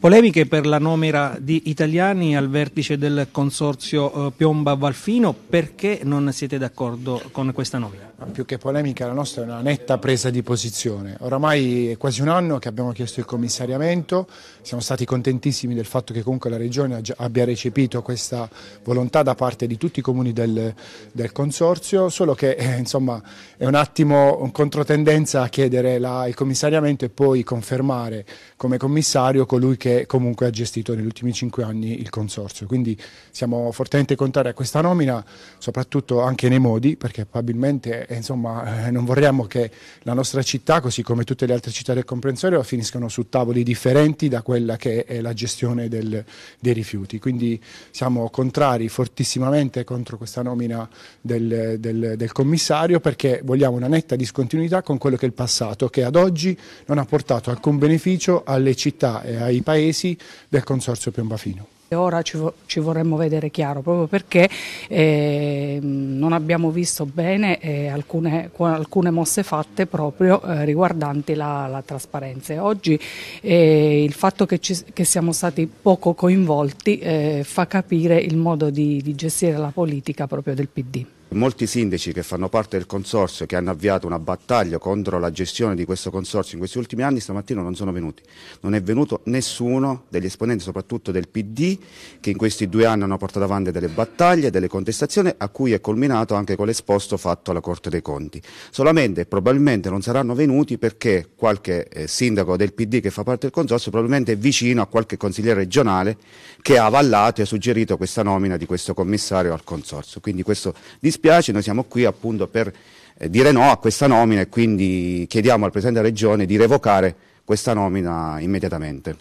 Polemiche per la nomera di italiani al vertice del consorzio eh, Piomba-Valfino, perché non siete d'accordo con questa nomina? Più che polemica la nostra è una netta presa di posizione. Oramai è quasi un anno che abbiamo chiesto il commissariamento, siamo stati contentissimi del fatto che comunque la Regione abbia recepito questa volontà da parte di tutti i comuni del, del consorzio, solo che eh, insomma, è un attimo un controtendenza a chiedere la, il commissariamento e poi confermare come commissario colui che che comunque ha gestito negli ultimi cinque anni il consorzio. Quindi siamo fortemente contrari a questa nomina, soprattutto anche nei modi, perché probabilmente eh, insomma, eh, non vorremmo che la nostra città, così come tutte le altre città del comprensorio, finiscano su tavoli differenti da quella che è la gestione del, dei rifiuti. Quindi siamo contrari fortissimamente contro questa nomina del, del, del commissario perché vogliamo una netta discontinuità con quello che è il passato, che ad oggi non ha portato alcun beneficio alle città e ai paesi paesi del Consorzio Piombafino. Ora ci, vo ci, vorremmo vedere chiaro proprio perché eh, non abbiamo visto bene eh, alcune, alcune, mosse fatte proprio eh, riguardanti la, la, trasparenza. Oggi eh, il fatto che, ci, che, siamo stati poco coinvolti eh, fa capire il modo di, di gestire la politica proprio del PD. Molti sindaci che fanno parte del consorzio, che hanno avviato una battaglia contro la gestione di questo consorzio in questi ultimi anni, stamattina non sono venuti. Non è venuto nessuno degli esponenti, soprattutto del PD, che in questi due anni hanno portato avanti delle battaglie, delle contestazioni, a cui è culminato anche con l'esposto fatto alla Corte dei Conti. Solamente probabilmente non saranno venuti perché qualche eh, sindaco del PD che fa parte del consorzio probabilmente è vicino a qualche consigliere regionale che ha avallato e ha suggerito questa nomina di questo commissario al consorzio. Quindi questo dispiace, noi siamo qui appunto per eh, dire no a questa nomina e quindi chiediamo al Presidente della Regione di revocare questa nomina immediatamente.